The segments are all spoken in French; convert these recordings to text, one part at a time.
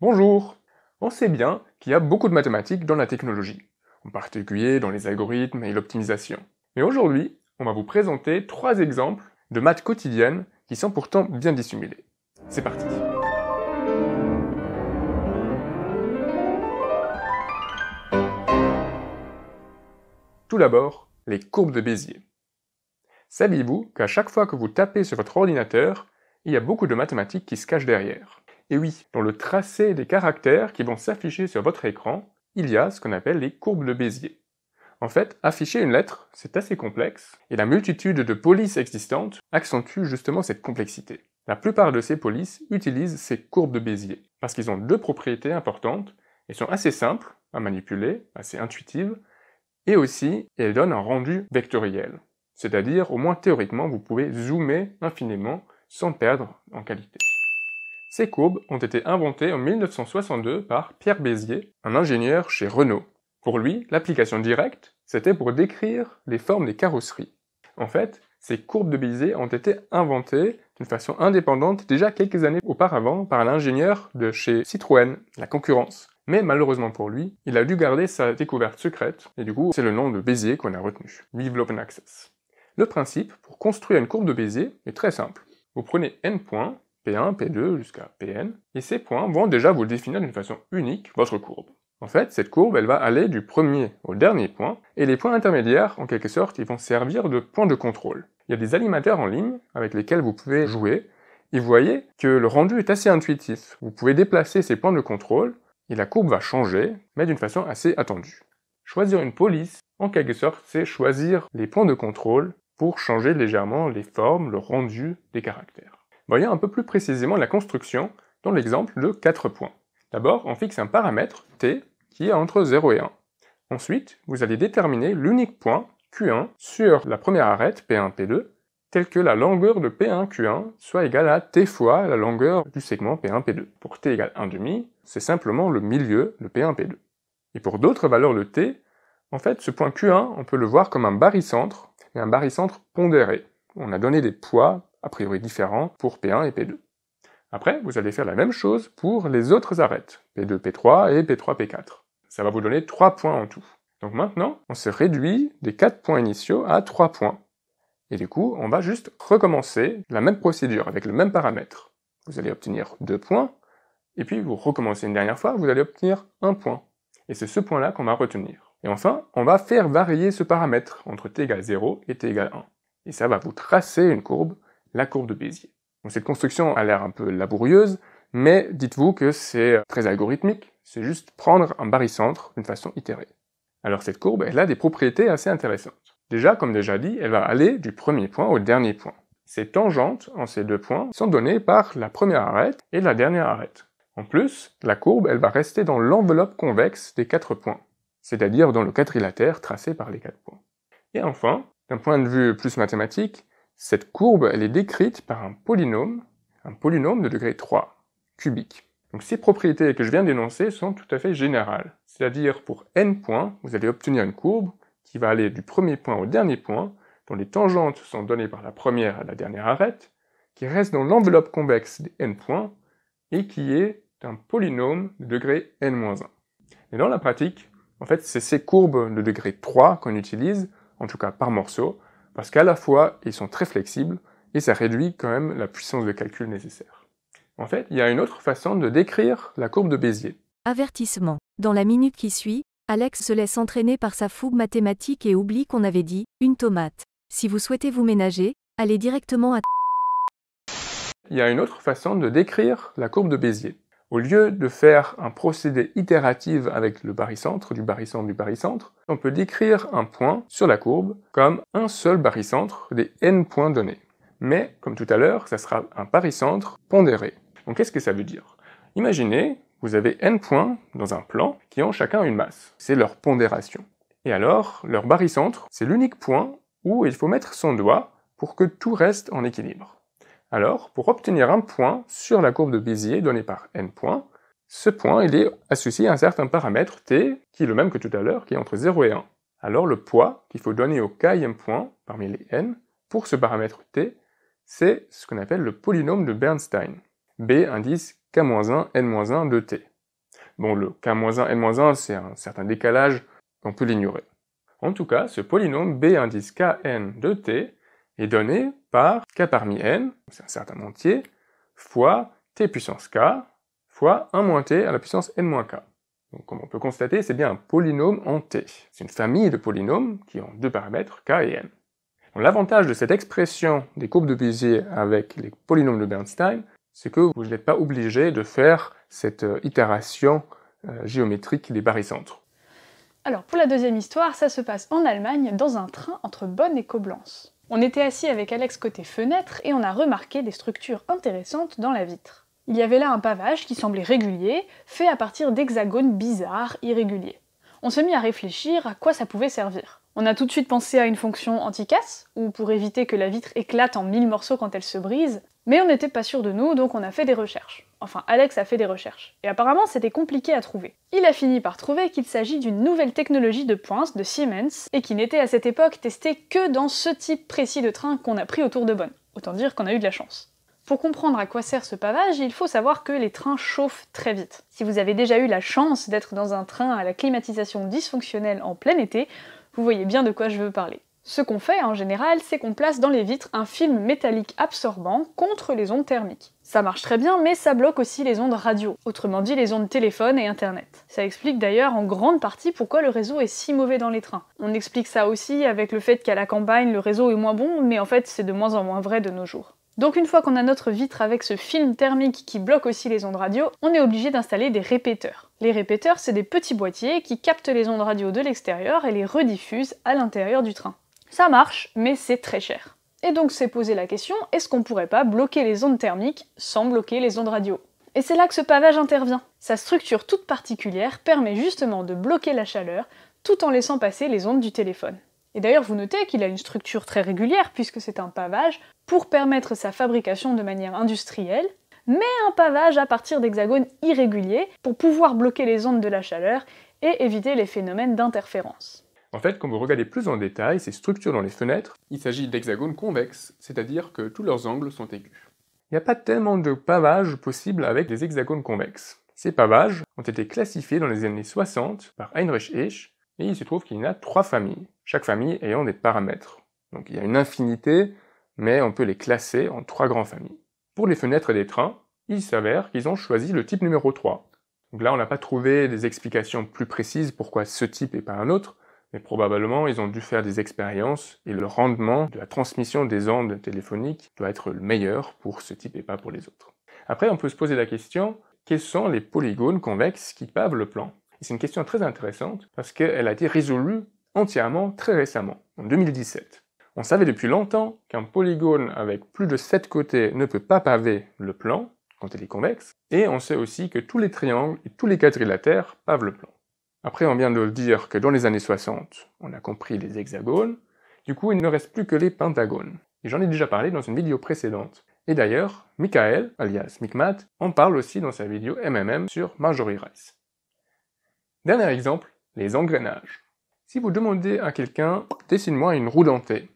Bonjour On sait bien qu'il y a beaucoup de mathématiques dans la technologie, en particulier dans les algorithmes et l'optimisation. Mais aujourd'hui, on va vous présenter trois exemples de maths quotidiennes qui sont pourtant bien dissimulées. C'est parti Tout d'abord, les courbes de Bézier. Saviez-vous qu'à chaque fois que vous tapez sur votre ordinateur, il y a beaucoup de mathématiques qui se cachent derrière et oui, dans le tracé des caractères qui vont s'afficher sur votre écran, il y a ce qu'on appelle les courbes de Bézier. En fait, afficher une lettre, c'est assez complexe, et la multitude de polices existantes accentue justement cette complexité. La plupart de ces polices utilisent ces courbes de Bézier, parce qu'ils ont deux propriétés importantes, elles sont assez simples à manipuler, assez intuitives, et aussi, elles donnent un rendu vectoriel. C'est-à-dire, au moins théoriquement, vous pouvez zoomer infiniment sans perdre en qualité. Ces courbes ont été inventées en 1962 par Pierre Bézier, un ingénieur chez Renault. Pour lui, l'application directe, c'était pour décrire les formes des carrosseries. En fait, ces courbes de Bézier ont été inventées d'une façon indépendante déjà quelques années auparavant par l'ingénieur de chez Citroën, la concurrence. Mais malheureusement pour lui, il a dû garder sa découverte secrète, et du coup, c'est le nom de Bézier qu'on a retenu, Open Access. Le principe pour construire une courbe de Bézier est très simple. Vous prenez n points P1, P2 jusqu'à Pn, et ces points vont déjà vous définir d'une façon unique votre courbe. En fait, cette courbe, elle va aller du premier au dernier point, et les points intermédiaires, en quelque sorte, ils vont servir de points de contrôle. Il y a des animateurs en ligne avec lesquels vous pouvez jouer, et vous voyez que le rendu est assez intuitif. Vous pouvez déplacer ces points de contrôle, et la courbe va changer, mais d'une façon assez attendue. Choisir une police, en quelque sorte, c'est choisir les points de contrôle pour changer légèrement les formes, le rendu des caractères voyons un peu plus précisément la construction dans l'exemple de 4 points. D'abord, on fixe un paramètre t qui est entre 0 et 1. Ensuite, vous allez déterminer l'unique point q1 sur la première arête p1, p2, telle que la longueur de p1, q1 soit égale à t fois la longueur du segment p1, p2. Pour t égale 1,5, c'est simplement le milieu de p1, p2. Et pour d'autres valeurs de t, en fait, ce point q1, on peut le voir comme un barycentre, et un barycentre pondéré. On a donné des poids a priori différents pour P1 et P2. Après, vous allez faire la même chose pour les autres arêtes, P2, P3 et P3, P4. Ça va vous donner 3 points en tout. Donc maintenant, on se réduit des 4 points initiaux à 3 points. Et du coup, on va juste recommencer la même procédure avec le même paramètre. Vous allez obtenir 2 points, et puis vous recommencez une dernière fois, vous allez obtenir 1 point. Et c'est ce point-là qu'on va retenir. Et enfin, on va faire varier ce paramètre entre t égale 0 et t égale 1. Et ça va vous tracer une courbe la courbe de Bézier. cette construction a l'air un peu laborieuse, mais dites-vous que c'est euh, très algorithmique, c'est juste prendre un barycentre d'une façon itérée. Alors cette courbe, elle a des propriétés assez intéressantes. Déjà, comme déjà dit, elle va aller du premier point au dernier point. Ces tangentes en ces deux points sont données par la première arête et la dernière arête. En plus, la courbe, elle va rester dans l'enveloppe convexe des quatre points, c'est-à-dire dans le quadrilatère tracé par les quatre points. Et enfin, d'un point de vue plus mathématique, cette courbe, elle est décrite par un polynôme, un polynôme de degré 3, cubique. Donc ces propriétés que je viens d'énoncer sont tout à fait générales. C'est-à-dire pour n points, vous allez obtenir une courbe qui va aller du premier point au dernier point, dont les tangentes sont données par la première à la dernière arête, qui reste dans l'enveloppe convexe des n points, et qui est un polynôme de degré n-1. Et dans la pratique, en fait, c'est ces courbes de degré 3 qu'on utilise, en tout cas par morceau, parce qu'à la fois, ils sont très flexibles, et ça réduit quand même la puissance de calcul nécessaire. En fait, il y a une autre façon de décrire la courbe de Bézier. Avertissement. Dans la minute qui suit, Alex se laisse entraîner par sa fougue mathématique et oublie qu'on avait dit une tomate. Si vous souhaitez vous ménager, allez directement à... Il y a une autre façon de décrire la courbe de Bézier. Au lieu de faire un procédé itératif avec le barycentre, du barycentre, du barycentre, on peut décrire un point sur la courbe comme un seul barycentre des n points donnés. Mais, comme tout à l'heure, ça sera un barycentre pondéré. Donc qu'est-ce que ça veut dire Imaginez, vous avez n points dans un plan qui ont chacun une masse. C'est leur pondération. Et alors, leur barycentre, c'est l'unique point où il faut mettre son doigt pour que tout reste en équilibre. Alors, pour obtenir un point sur la courbe de Bézier donnée par n points, ce point est associé à un certain paramètre t, qui est le même que tout à l'heure, qui est entre 0 et 1. Alors le poids qu'il faut donner au k-ième point, parmi les n, pour ce paramètre t, c'est ce qu'on appelle le polynôme de Bernstein. B indice k-1, n-1 de t. Bon, le k-1, n-1, c'est un certain décalage, on peut l'ignorer. En tout cas, ce polynôme b indice kn de t est donnée par k parmi n, c'est un certain entier, fois t puissance k, fois 1 moins t à la puissance n moins k. Donc, comme on peut constater, c'est bien un polynôme en t. C'est une famille de polynômes qui ont deux paramètres, k et n. L'avantage de cette expression des courbes de Bézier avec les polynômes de Bernstein, c'est que vous n'êtes pas obligé de faire cette euh, itération euh, géométrique des barycentres. Alors pour la deuxième histoire, ça se passe en Allemagne dans un train entre Bonn et Coblence. On était assis avec Alex côté fenêtre et on a remarqué des structures intéressantes dans la vitre. Il y avait là un pavage qui semblait régulier, fait à partir d'hexagones bizarres, irréguliers. On se mit à réfléchir à quoi ça pouvait servir. On a tout de suite pensé à une fonction anti-casse, ou pour éviter que la vitre éclate en mille morceaux quand elle se brise, mais on n'était pas sûr de nous, donc on a fait des recherches. Enfin, Alex a fait des recherches. Et apparemment, c'était compliqué à trouver. Il a fini par trouver qu'il s'agit d'une nouvelle technologie de pointe de Siemens, et qui n'était à cette époque testée que dans ce type précis de train qu'on a pris autour de Bonn. Autant dire qu'on a eu de la chance. Pour comprendre à quoi sert ce pavage, il faut savoir que les trains chauffent très vite. Si vous avez déjà eu la chance d'être dans un train à la climatisation dysfonctionnelle en plein été, vous voyez bien de quoi je veux parler. Ce qu'on fait en général, c'est qu'on place dans les vitres un film métallique absorbant contre les ondes thermiques. Ça marche très bien, mais ça bloque aussi les ondes radio, autrement dit les ondes téléphone et internet. Ça explique d'ailleurs en grande partie pourquoi le réseau est si mauvais dans les trains. On explique ça aussi avec le fait qu'à la campagne le réseau est moins bon, mais en fait c'est de moins en moins vrai de nos jours. Donc une fois qu'on a notre vitre avec ce film thermique qui bloque aussi les ondes radio, on est obligé d'installer des répéteurs. Les répéteurs, c'est des petits boîtiers qui captent les ondes radio de l'extérieur et les rediffusent à l'intérieur du train. Ça marche, mais c'est très cher. Et donc s'est posé la question, est-ce qu'on pourrait pas bloquer les ondes thermiques sans bloquer les ondes radio Et c'est là que ce pavage intervient. Sa structure toute particulière permet justement de bloquer la chaleur tout en laissant passer les ondes du téléphone. Et d'ailleurs, vous notez qu'il a une structure très régulière puisque c'est un pavage pour permettre sa fabrication de manière industrielle, mais un pavage à partir d'hexagones irréguliers pour pouvoir bloquer les ondes de la chaleur et éviter les phénomènes d'interférence. En fait, quand vous regardez plus en détail ces structures dans les fenêtres, il s'agit d'hexagones convexes, c'est-à-dire que tous leurs angles sont aigus. Il n'y a pas tellement de pavages possibles avec des hexagones convexes. Ces pavages ont été classifiés dans les années 60 par Heinrich Esch, et il se trouve qu'il y en a trois familles, chaque famille ayant des paramètres. Donc il y a une infinité, mais on peut les classer en trois grandes familles. Pour les fenêtres des trains, il s'avère qu'ils ont choisi le type numéro 3. Donc là, on n'a pas trouvé des explications plus précises pourquoi ce type et pas un autre, mais probablement ils ont dû faire des expériences et le rendement de la transmission des ondes téléphoniques doit être le meilleur pour ce type et pas pour les autres. Après, on peut se poser la question, quels sont les polygones convexes qui pavent le plan C'est une question très intéressante parce qu'elle a été résolue entièrement très récemment, en 2017. On savait depuis longtemps qu'un polygone avec plus de 7 côtés ne peut pas paver le plan quand il est convexe, et on sait aussi que tous les triangles et tous les quadrilatères pavent le plan. Après, on vient de le dire que dans les années 60, on a compris les hexagones, du coup il ne reste plus que les pentagones. Et j'en ai déjà parlé dans une vidéo précédente. Et d'ailleurs, Michael, alias Micmat, en parle aussi dans sa vidéo MMM sur Marjorie Rice. Dernier exemple, les engrenages. Si vous demandez à quelqu'un « dessine-moi une roue dentée »,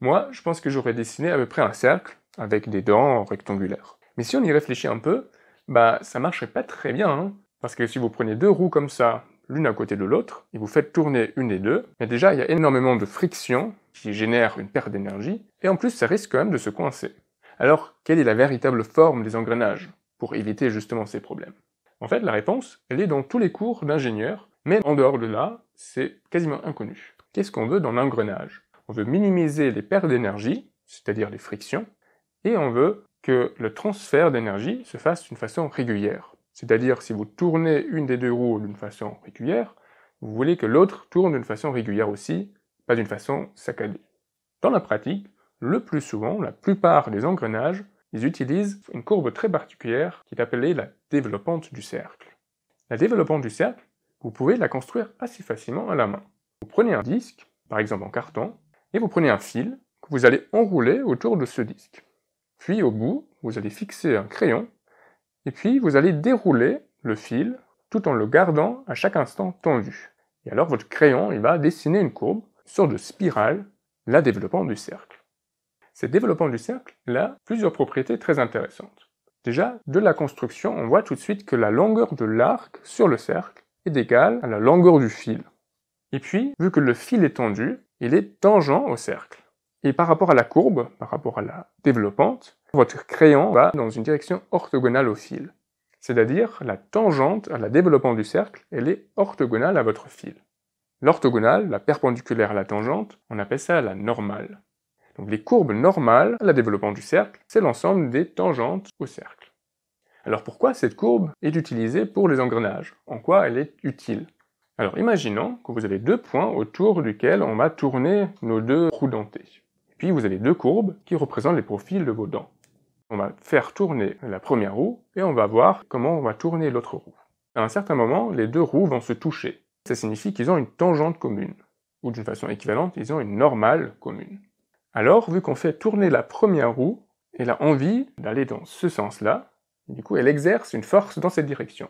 moi, je pense que j'aurais dessiné à peu près un cercle avec des dents rectangulaires. Mais si on y réfléchit un peu, bah ça marcherait pas très bien, hein. parce que si vous prenez deux roues comme ça, l'une à côté de l'autre, et vous faites tourner une et deux, mais déjà il y a énormément de friction qui génère une perte d'énergie, et en plus ça risque quand même de se coincer. Alors, quelle est la véritable forme des engrenages pour éviter justement ces problèmes En fait, la réponse, elle est dans tous les cours d'ingénieur, mais en dehors de là, c'est quasiment inconnu. Qu'est-ce qu'on veut dans l'engrenage On veut minimiser les pertes d'énergie, c'est-à-dire les frictions, et on veut que le transfert d'énergie se fasse d'une façon régulière. C'est-à-dire, si vous tournez une des deux roues d'une façon régulière, vous voulez que l'autre tourne d'une façon régulière aussi, pas d'une façon saccadée. Dans la pratique, le plus souvent, la plupart des engrenages, ils utilisent une courbe très particulière qui est appelée la développante du cercle. La développante du cercle, vous pouvez la construire assez facilement à la main. Vous prenez un disque, par exemple en carton, et vous prenez un fil que vous allez enrouler autour de ce disque. Puis au bout, vous allez fixer un crayon et puis, vous allez dérouler le fil tout en le gardant à chaque instant tendu. Et alors, votre crayon, il va dessiner une courbe, une sorte de spirale, la développant du cercle. Cet développement du cercle, il a plusieurs propriétés très intéressantes. Déjà, de la construction, on voit tout de suite que la longueur de l'arc sur le cercle est égale à la longueur du fil. Et puis, vu que le fil est tendu, il est tangent au cercle. Et par rapport à la courbe, par rapport à la développante, votre crayon va dans une direction orthogonale au fil. C'est-à-dire, la tangente à la développante du cercle, elle est orthogonale à votre fil. L'orthogonale, la perpendiculaire à la tangente, on appelle ça la normale. Donc les courbes normales à la développante du cercle, c'est l'ensemble des tangentes au cercle. Alors pourquoi cette courbe est utilisée pour les engrenages En quoi elle est utile Alors imaginons que vous avez deux points autour duquel on va tourner nos deux roues dentées vous avez deux courbes qui représentent les profils de vos dents. On va faire tourner la première roue et on va voir comment on va tourner l'autre roue. À un certain moment, les deux roues vont se toucher. Ça signifie qu'ils ont une tangente commune, ou d'une façon équivalente, ils ont une normale commune. Alors, vu qu'on fait tourner la première roue, elle a envie d'aller dans ce sens-là, du coup elle exerce une force dans cette direction.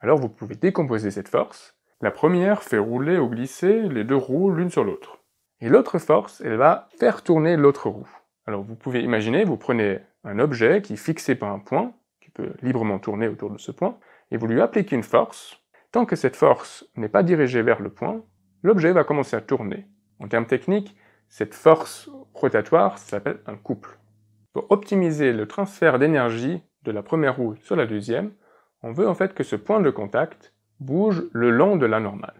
Alors vous pouvez décomposer cette force. La première fait rouler ou glisser les deux roues l'une sur l'autre. Et l'autre force, elle va faire tourner l'autre roue. Alors vous pouvez imaginer, vous prenez un objet qui est fixé par un point, qui peut librement tourner autour de ce point, et vous lui appliquez une force. Tant que cette force n'est pas dirigée vers le point, l'objet va commencer à tourner. En termes techniques, cette force rotatoire s'appelle un couple. Pour optimiser le transfert d'énergie de la première roue sur la deuxième, on veut en fait que ce point de contact bouge le long de la normale.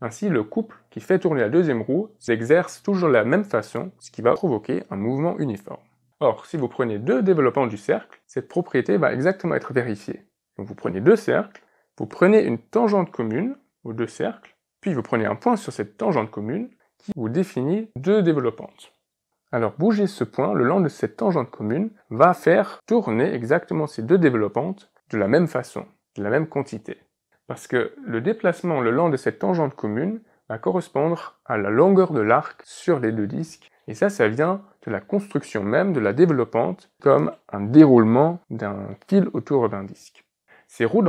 Ainsi, le couple qui fait tourner la deuxième roue s'exerce toujours de la même façon, ce qui va provoquer un mouvement uniforme. Or, si vous prenez deux développants du cercle, cette propriété va exactement être vérifiée. Donc vous prenez deux cercles, vous prenez une tangente commune aux deux cercles, puis vous prenez un point sur cette tangente commune qui vous définit deux développantes. Alors bouger ce point le long de cette tangente commune va faire tourner exactement ces deux développantes de la même façon, de la même quantité. Parce que le déplacement le long de cette tangente commune va correspondre à la longueur de l'arc sur les deux disques. Et ça, ça vient de la construction même de la développante comme un déroulement d'un fil autour d'un disque. Ces roues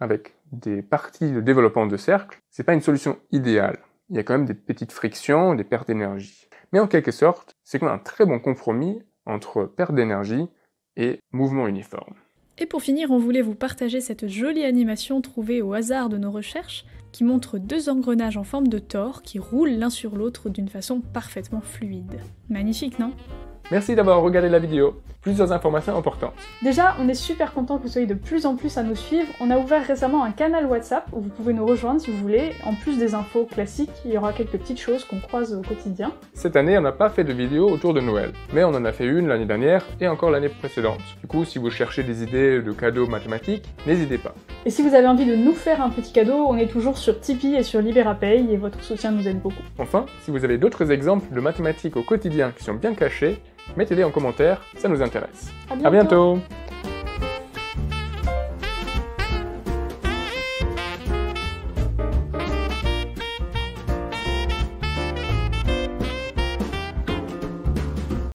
avec des parties de développement de cercle, c'est pas une solution idéale. Il y a quand même des petites frictions, des pertes d'énergie. Mais en quelque sorte, c'est quand même un très bon compromis entre perte d'énergie et mouvement uniforme. Et pour finir, on voulait vous partager cette jolie animation trouvée au hasard de nos recherches qui montre deux engrenages en forme de tore qui roulent l'un sur l'autre d'une façon parfaitement fluide. Magnifique, non Merci d'avoir regardé la vidéo. Plusieurs informations importantes. Déjà, on est super content que vous soyez de plus en plus à nous suivre. On a ouvert récemment un canal WhatsApp où vous pouvez nous rejoindre si vous voulez. En plus des infos classiques, il y aura quelques petites choses qu'on croise au quotidien. Cette année, on n'a pas fait de vidéo autour de Noël, mais on en a fait une l'année dernière et encore l'année précédente. Du coup, si vous cherchez des idées de cadeaux mathématiques, n'hésitez pas. Et si vous avez envie de nous faire un petit cadeau, on est toujours sur Tipeee et sur LiberaPay et votre soutien nous aide beaucoup. Enfin, si vous avez d'autres exemples de mathématiques au quotidien qui sont bien cachés, mettez-les en commentaire, ça nous intéresse. À À bientôt